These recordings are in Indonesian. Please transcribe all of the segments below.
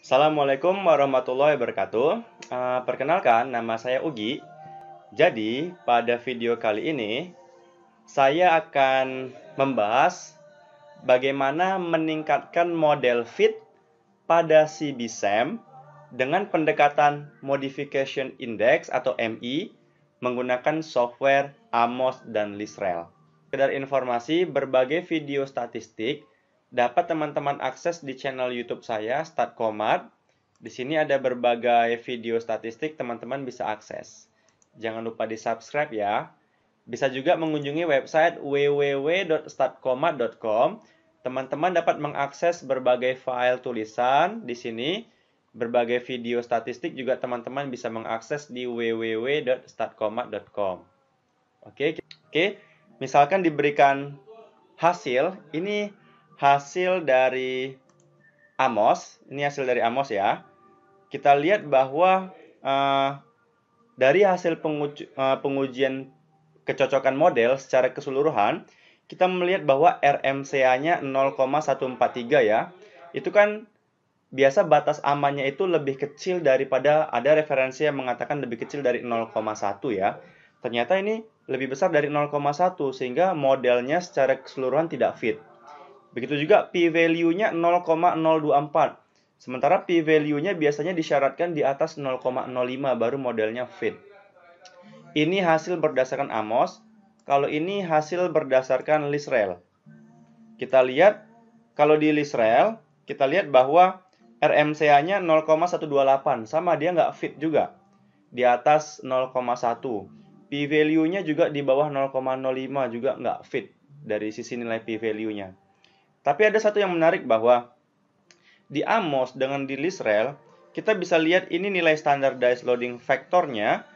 Assalamualaikum warahmatullahi wabarakatuh. Eh, perkenalkan, nama saya Ugi. Jadi, pada video kali ini saya akan membahas bagaimana meningkatkan model fit pada si BSAM dengan pendekatan modification index atau MI menggunakan software Amos dan Lisrel. Sekedar informasi, berbagai video statistik dapat teman-teman akses di channel YouTube saya, Statkomat. Di sini ada berbagai video statistik teman-teman bisa akses. Jangan lupa di-subscribe ya. Bisa juga mengunjungi website www.statkomat.com. Teman-teman dapat mengakses berbagai file tulisan di sini. Berbagai video statistik juga teman-teman bisa mengakses di www.statkomat.com. Oke, oke. Misalkan diberikan hasil, ini hasil dari Amos, ini hasil dari Amos ya. Kita lihat bahwa uh, dari hasil penguj uh, eh, pengujian kecocokan model secara keseluruhan, kita melihat bahwa RMCA-nya 0,143 ya. Itu kan biasa batas amannya itu lebih kecil daripada ada referensi yang mengatakan lebih kecil dari 0,1 ya. Ternyata ini lebih besar dari 0,1 sehingga modelnya secara keseluruhan tidak fit. Begitu juga p-value-nya 0,024. Sementara p-value-nya biasanya disyaratkan di atas 0,05 baru modelnya fit. Ini hasil berdasarkan Amos, kalau ini hasil berdasarkan Israel. Kita lihat kalau di Israel kita lihat bahwa RMCA-nya 0,128, sama dia nggak fit juga. Di atas 0,1. P-value-nya juga di bawah 0,05 juga nggak fit dari sisi nilai P-value-nya. Tapi ada satu yang menarik bahwa di Amos dengan di Lisrael, kita bisa lihat ini nilai standardized loading faktornya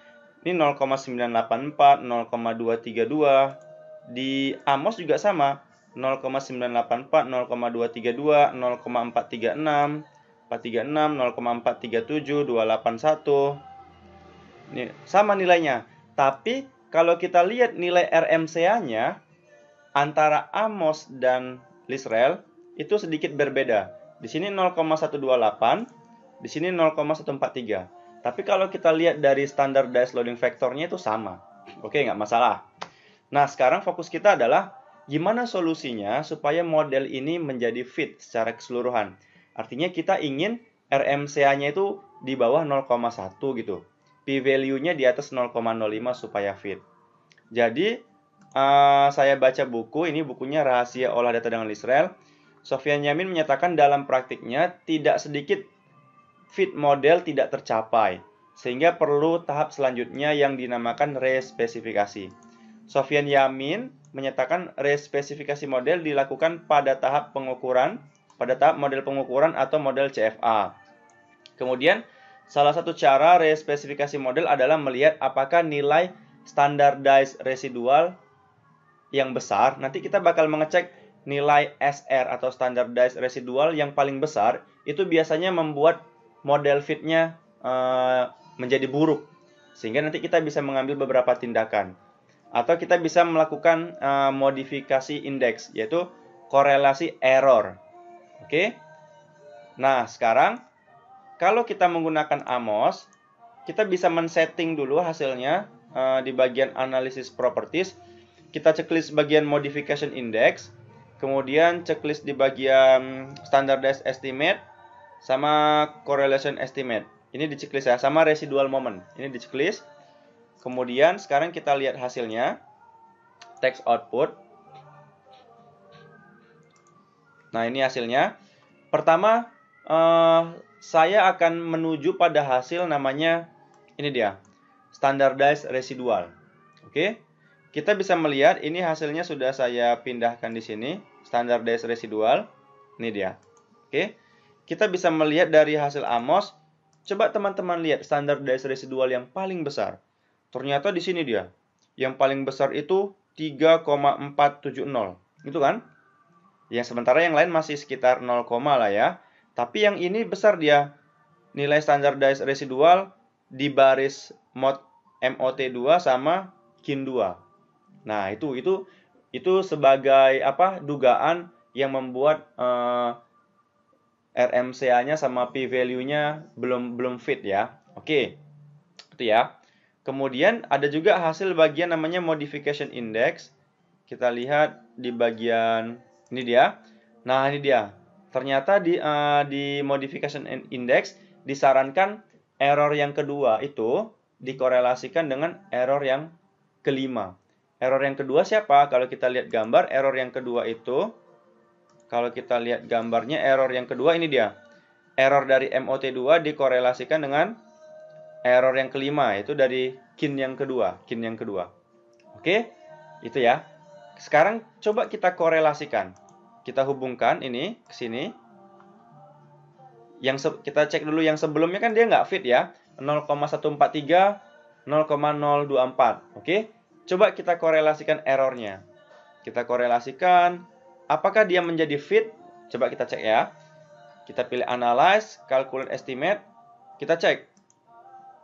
ini 0,984, 0,232. Di Amos juga sama, 0,984, 0,232, 0,436, 436, 0,437, 281. Ini sama nilainya. Tapi kalau kita lihat nilai RMCA-nya antara Amos dan Israel itu sedikit berbeda. Di sini 0,128, di sini 0,143. Tapi kalau kita lihat dari standar standardized loading factornya itu sama. Oke, nggak masalah. Nah, sekarang fokus kita adalah gimana solusinya supaya model ini menjadi fit secara keseluruhan. Artinya kita ingin RMCA-nya itu di bawah 0,1 gitu. P-value-nya di atas 0,05 supaya fit. Jadi, Eh, saya baca buku, ini bukunya Rahasia Olah Data dengan Israel. Sofian Yamin menyatakan dalam praktiknya tidak sedikit fit model tidak tercapai, sehingga perlu tahap selanjutnya yang dinamakan respesifikasi. Sofian Yamin menyatakan respesifikasi model dilakukan pada tahap pengukuran, pada tahap model pengukuran atau model CFA. Kemudian, salah satu cara respesifikasi model adalah melihat apakah nilai standardized residual yang besar, nanti kita bakal mengecek nilai SR atau standardized residual yang paling besar itu biasanya membuat model fitnya uh, eh, menjadi buruk sehingga nanti kita bisa mengambil beberapa tindakan atau kita bisa melakukan uh, modifikasi indeks yaitu korelasi error. Oke. Nah, sekarang kalau kita menggunakan AMOS, kita bisa men-setting dulu hasilnya uh, di bagian analisis properties kita checklist bagian modification index, kemudian checklist di bagian standardized estimate sama correlation estimate. Ini di checklist ya, sama residual moment. Ini di checklist. Kemudian sekarang kita lihat hasilnya. Text output. Nah, ini hasilnya. Pertama, eh, saya akan menuju pada hasil namanya ini dia standardized residual. Oke. Okay? Kita bisa melihat ini hasilnya sudah saya pindahkan di sini, standar des residual. Ini dia. Oke. Kita bisa melihat dari hasil AMOS, coba teman-teman lihat standar des residual yang paling besar. Ternyata di sini dia. Yang paling besar itu 3,470. Itu kan? Yang sementara yang lain masih sekitar 0, lah ya. Tapi yang ini besar dia. Nilai standar des residual di baris mod MOT2 sama KIN2. Nah, itu itu itu sebagai apa dugaan yang membuat uh, eh, RMCA-nya sama P value-nya belum belum fit ya. Oke. Okay. Itu ya. Kemudian ada juga hasil bagian namanya modification index. Kita lihat di bagian ini dia. Nah, ini dia. Ternyata di uh, di modification index disarankan error yang kedua itu dikorelasikan dengan error yang kelima. Error yang kedua siapa? Kalau kita lihat gambar, error yang kedua itu, kalau kita lihat gambarnya, error yang kedua ini dia. Error dari MOT2 dikorelasikan dengan error yang kelima, itu dari kin yang kedua. Kin yang kedua. Oke, itu ya. Sekarang coba kita korelasikan. Kita hubungkan ini ke sini. Yang kita cek dulu yang sebelumnya kan dia nggak fit ya. 0,143, 0,024. Oke, Coba kita korelasikan errornya. Kita korelasikan apakah dia menjadi fit? Coba kita cek ya. Kita pilih analyze, calculate estimate, kita cek.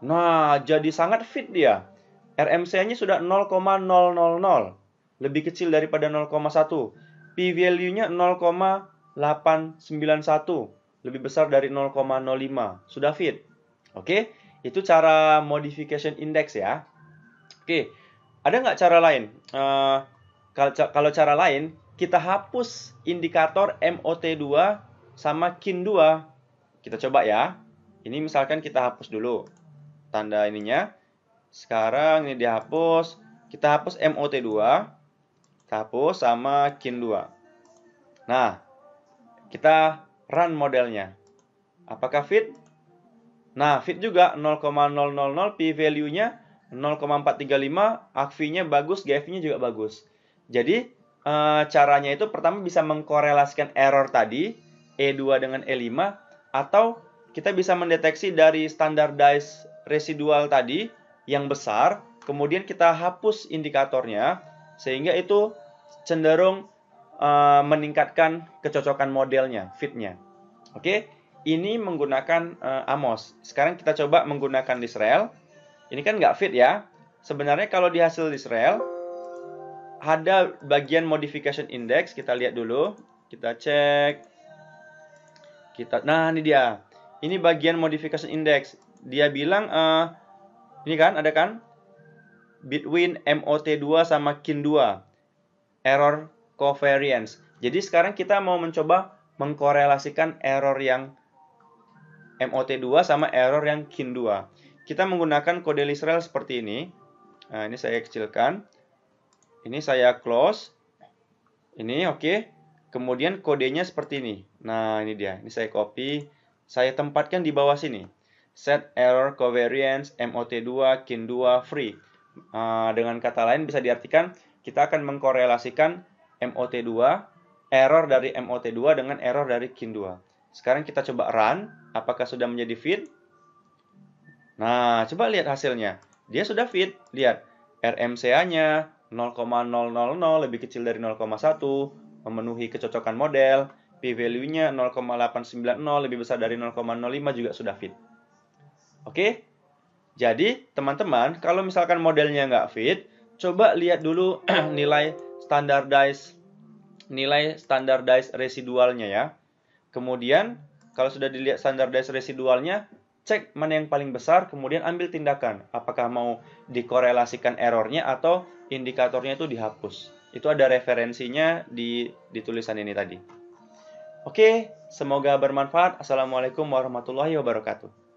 Nah, jadi sangat fit dia. RMC-nya sudah 0,000. Lebih kecil daripada 0,1. P-value-nya 0,891. Lebih besar dari 0,05. Sudah fit. Oke, itu cara modification index ya. Oke, ada nggak cara lain? Uh, eh, kalau, kalau cara lain, kita hapus indikator MOT2 sama KIN2. Kita coba ya. Ini misalkan kita hapus dulu tanda ininya. Sekarang ini dihapus. Kita hapus MOT2. Kita hapus sama KIN2. Nah, kita run modelnya. Apakah fit? Nah, fit juga 0,000 p value-nya 0,435 AV-nya bagus, gfi nya juga bagus. Jadi e, caranya itu pertama bisa mengkorelasikan error tadi E2 dengan E5 atau kita bisa mendeteksi dari standardized residual tadi yang besar, kemudian kita hapus indikatornya sehingga itu cenderung e, meningkatkan kecocokan modelnya, fitnya. Oke, ini menggunakan e, AMOS. Sekarang kita coba menggunakan Israel ini kan nggak fit ya. Sebenarnya kalau di hasil Israel, ada bagian modification index. Kita lihat dulu. Kita cek. Kita, nah ini dia. Ini bagian modification index. Dia bilang, uh, ini kan, ada kan? Between MOT2 sama KIN2. Error covariance. Jadi sekarang kita mau mencoba mengkorelasikan error yang MOT2 sama error yang KIN2. Kita menggunakan kode Israel seperti ini. Nah, ini saya kecilkan. Ini saya close. Ini oke. Okay. Kemudian kodenya seperti ini. Nah, ini dia. Ini saya copy. Saya tempatkan di bawah sini. Set error covariance MOT2 KIN2 free. Uh, dengan kata lain bisa diartikan kita akan mengkorelasikan MOT2 error dari MOT2 dengan error dari KIN2. Sekarang kita coba run, apakah sudah menjadi fit? Nah, coba lihat hasilnya. Dia sudah fit. Lihat, RMCA-nya 0,000 lebih kecil dari 0,1, memenuhi kecocokan model, p-value-nya 0,890 lebih besar dari 0,05 juga sudah fit. Oke? Jadi, teman-teman, kalau misalkan modelnya nggak fit, coba lihat dulu nilai standardized nilai standardized residualnya ya. Kemudian, kalau sudah dilihat standardized residualnya, cek mana yang paling besar, kemudian ambil tindakan. Apakah mau dikorelasikan errornya atau indikatornya itu dihapus. Itu ada referensinya di, di tulisan ini tadi. Oke, semoga bermanfaat. Assalamualaikum warahmatullahi wabarakatuh.